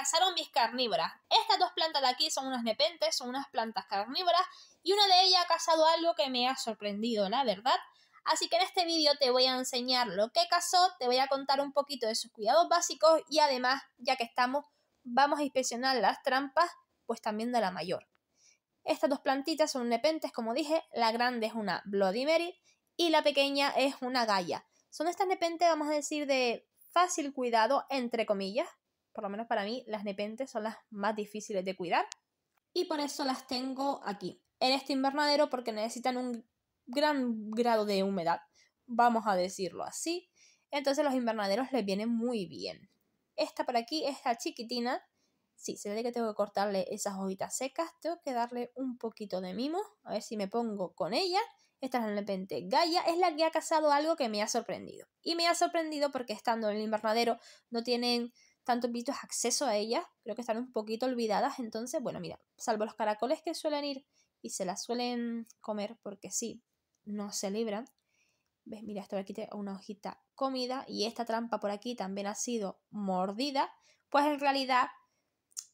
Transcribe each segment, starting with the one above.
cazaron mis carnívoras. Estas dos plantas de aquí son unas nepentes, son unas plantas carnívoras y una de ellas ha cazado algo que me ha sorprendido, la verdad. Así que en este vídeo te voy a enseñar lo que cazó, te voy a contar un poquito de sus cuidados básicos y además, ya que estamos, vamos a inspeccionar las trampas, pues también de la mayor. Estas dos plantitas son nepentes, como dije, la grande es una Bloody Mary y la pequeña es una Gaia. Son estas nepentes, vamos a decir, de fácil cuidado, entre comillas, por lo menos para mí, las nepentes son las más difíciles de cuidar. Y por eso las tengo aquí, en este invernadero, porque necesitan un gran grado de humedad, vamos a decirlo así. Entonces los invernaderos les vienen muy bien. Esta por aquí es la chiquitina. Sí, se ve que tengo que cortarle esas hojitas secas. Tengo que darle un poquito de mimo. A ver si me pongo con ella. Esta es la nepente Gaia. Es la que ha cazado algo que me ha sorprendido. Y me ha sorprendido porque estando en el invernadero no tienen tantos vistos acceso a ellas, creo que están un poquito olvidadas, entonces, bueno, mira, salvo los caracoles que suelen ir y se las suelen comer porque sí, no se libran. ¿Ves? Mira, esto aquí tiene una hojita comida y esta trampa por aquí también ha sido mordida, pues en realidad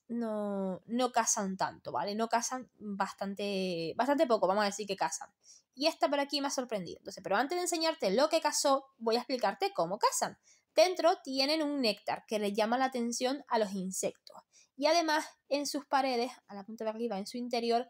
no, no cazan tanto, ¿vale? No cazan bastante, bastante poco, vamos a decir que cazan. Y esta por aquí me ha sorprendido. Entonces, pero antes de enseñarte lo que cazó, voy a explicarte cómo cazan. Dentro tienen un néctar que le llama la atención a los insectos y además en sus paredes, a la punta de arriba, en su interior,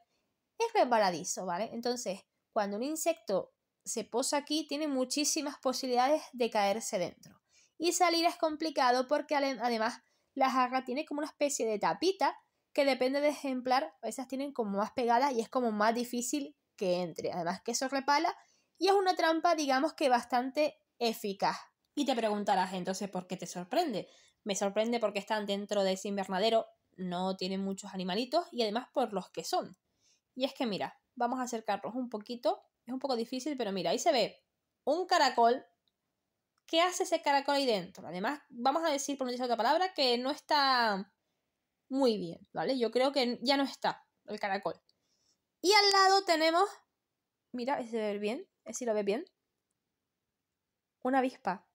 es resbaladizo, ¿vale? Entonces, cuando un insecto se posa aquí, tiene muchísimas posibilidades de caerse dentro. Y salir es complicado porque además la jarra tiene como una especie de tapita que depende de ejemplar, esas tienen como más pegadas y es como más difícil que entre. Además que eso repala y es una trampa, digamos que bastante eficaz y te preguntarás entonces por qué te sorprende. Me sorprende porque están dentro de ese invernadero, no tienen muchos animalitos y además por los que son. Y es que mira, vamos a acercarnos un poquito, es un poco difícil, pero mira, ahí se ve un caracol. ¿Qué hace ese caracol ahí dentro? Además, vamos a decir, por no decir otra palabra, que no está muy bien, ¿vale? Yo creo que ya no está el caracol. Y al lado tenemos, mira, es se ve bien, si lo ve bien, una avispa.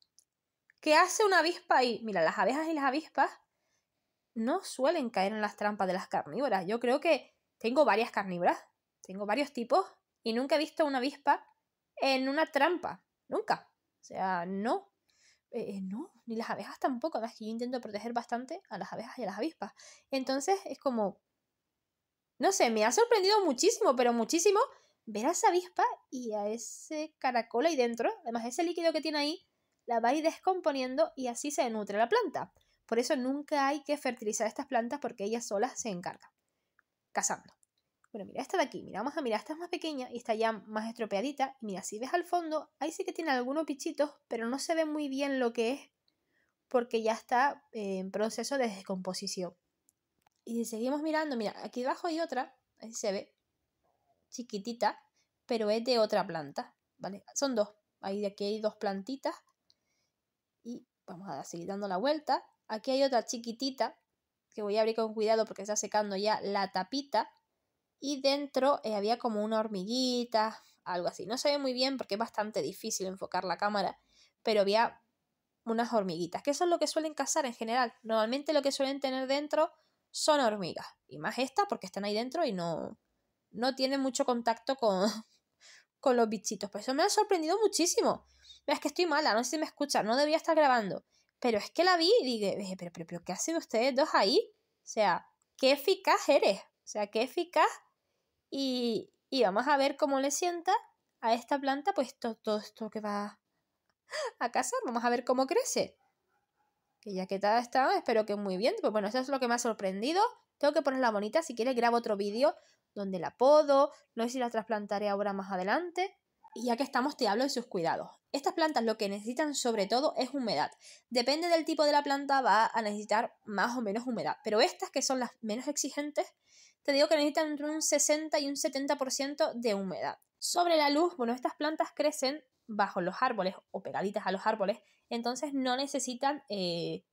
¿Qué hace una avispa ahí? Mira, las abejas y las avispas no suelen caer en las trampas de las carnívoras. Yo creo que tengo varias carnívoras, tengo varios tipos, y nunca he visto una avispa en una trampa. Nunca. O sea, no. Eh, eh, no, ni las abejas tampoco. más que yo intento proteger bastante a las abejas y a las avispas. Entonces es como... No sé, me ha sorprendido muchísimo, pero muchísimo ver a esa avispa y a ese caracol ahí dentro. Además, ese líquido que tiene ahí la va ir descomponiendo y así se nutre la planta. Por eso nunca hay que fertilizar estas plantas porque ellas solas se encargan. Cazando. Bueno, mira esta de aquí, mira, vamos a mirar, esta es más pequeña y está ya más estropeadita. Y mira, si ves al fondo, ahí sí que tiene algunos pichitos, pero no se ve muy bien lo que es porque ya está eh, en proceso de descomposición. Y si seguimos mirando, mira, aquí abajo hay otra, ahí se ve, chiquitita, pero es de otra planta, ¿vale? Son dos, ahí de aquí hay dos plantitas y vamos a seguir dando la vuelta. Aquí hay otra chiquitita que voy a abrir con cuidado porque está secando ya la tapita. Y dentro eh, había como una hormiguita, algo así. No se ve muy bien porque es bastante difícil enfocar la cámara, pero había unas hormiguitas, que son lo que suelen cazar en general. Normalmente lo que suelen tener dentro son hormigas, y más esta porque están ahí dentro y no, no tienen mucho contacto con, con los bichitos. Pero pues eso me ha sorprendido muchísimo es que estoy mala, no sé si me escucha, no debía estar grabando. Pero es que la vi y dije, pero, pero, ¿qué hacen ustedes dos ahí? O sea, qué eficaz eres, o sea, qué eficaz. Y, vamos a ver cómo le sienta a esta planta, pues todo, esto que va a casa vamos a ver cómo crece. Que ya que está, espero que muy bien. Pues bueno, eso es lo que me ha sorprendido. Tengo que ponerla bonita, si quiere grabo otro vídeo donde la podo, no sé si la trasplantaré ahora más adelante. Y ya que estamos, te hablo de sus cuidados. Estas plantas lo que necesitan sobre todo es humedad. Depende del tipo de la planta va a necesitar más o menos humedad, pero estas que son las menos exigentes, te digo que necesitan entre un 60 y un 70% de humedad. Sobre la luz, bueno, estas plantas crecen bajo los árboles o pegaditas a los árboles, entonces no necesitan eh,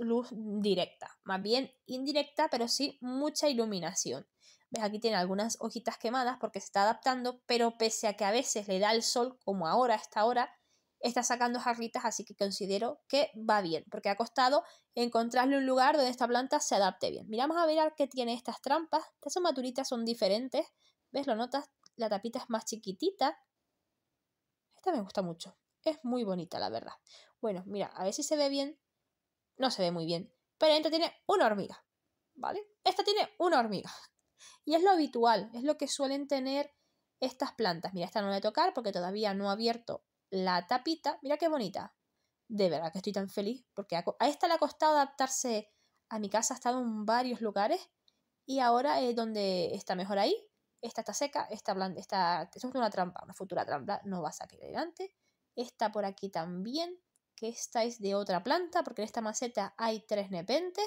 luz directa, más bien indirecta, pero sí mucha iluminación. Aquí tiene algunas hojitas quemadas porque se está adaptando, pero pese a que a veces le da el sol, como ahora, a esta hora, está sacando jarritas, así que considero que va bien, porque ha costado encontrarle un lugar donde esta planta se adapte bien. Miramos a ver qué tiene estas trampas. Estas son maturitas, son diferentes. ¿Ves? Lo notas, la tapita es más chiquitita. Esta me gusta mucho. Es muy bonita, la verdad. Bueno, mira, a ver si se ve bien. No se ve muy bien. Pero esta tiene una hormiga. ¿Vale? Esta tiene una hormiga. Y es lo habitual, es lo que suelen tener estas plantas. Mira, esta no la voy a tocar porque todavía no ha abierto la tapita. Mira qué bonita. De verdad que estoy tan feliz porque a, esta le ha costado adaptarse a mi casa. Ha estado en varios lugares y ahora es donde está mejor ahí. Esta está seca, esta, blanda, es una trampa, una futura trampa. No va a salir adelante. Esta por aquí también, que esta es de otra planta porque en esta maceta hay tres nepentes.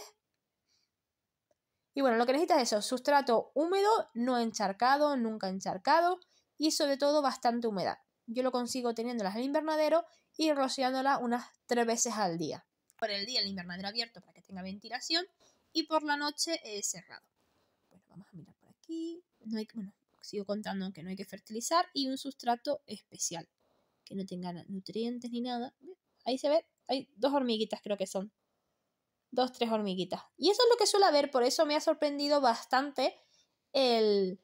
Y bueno, lo que necesitas es eso, sustrato húmedo, no encharcado, nunca encharcado y sobre todo bastante humedad. Yo lo consigo teniéndolas en el invernadero y rociándolas unas tres veces al día. Por el día el invernadero abierto para que tenga ventilación y por la noche eh, cerrado. Bueno, vamos a mirar por aquí. bueno, sigo contando que no hay que fertilizar y un sustrato especial que no tenga nutrientes ni nada. Ahí se ve, hay dos hormiguitas creo que son dos, tres hormiguitas. Y eso es lo que suele haber, por eso me ha sorprendido bastante el,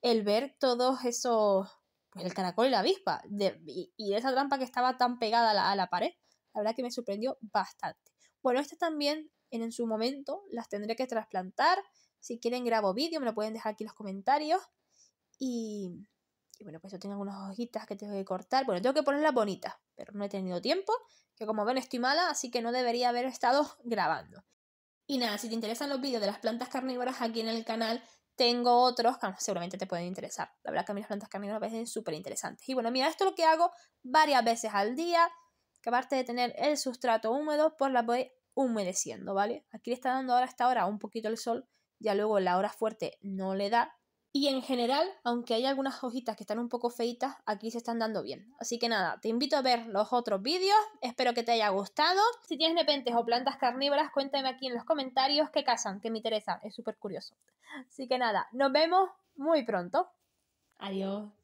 el ver todos esos, pues el caracol y la avispa, y, esa trampa que estaba tan pegada a la, pared, la verdad que me sorprendió bastante. Bueno, estas también en, en su momento las tendré que trasplantar, si quieren grabo vídeo, me lo pueden dejar aquí en los comentarios. Y, y bueno, pues yo tengo algunas hojitas que tengo que cortar. Bueno, tengo que ponerlas bonitas, pero no he tenido tiempo, que como ven estoy mala, así que no debería haber estado grabando. Y nada, si te interesan los vídeos de las plantas carnívoras aquí en el canal, tengo otros que seguramente te pueden interesar. La verdad que a mí las plantas carnívoras me parecen súper interesantes. Y bueno, mira, esto es lo que hago varias veces al día, que aparte de tener el sustrato húmedo, pues la voy humedeciendo, ¿vale? Aquí le está dando ahora hasta ahora un poquito el sol, ya luego la hora fuerte no le da, y en general, aunque hay algunas hojitas que están un poco feitas, aquí se están dando bien. Así que nada, te invito a ver los otros vídeos, espero que te haya gustado. Si tienes nepentes o plantas carnívoras, cuéntame aquí en los comentarios qué cazan, que me interesa, es súper curioso. Así que nada, nos vemos muy pronto. Adiós.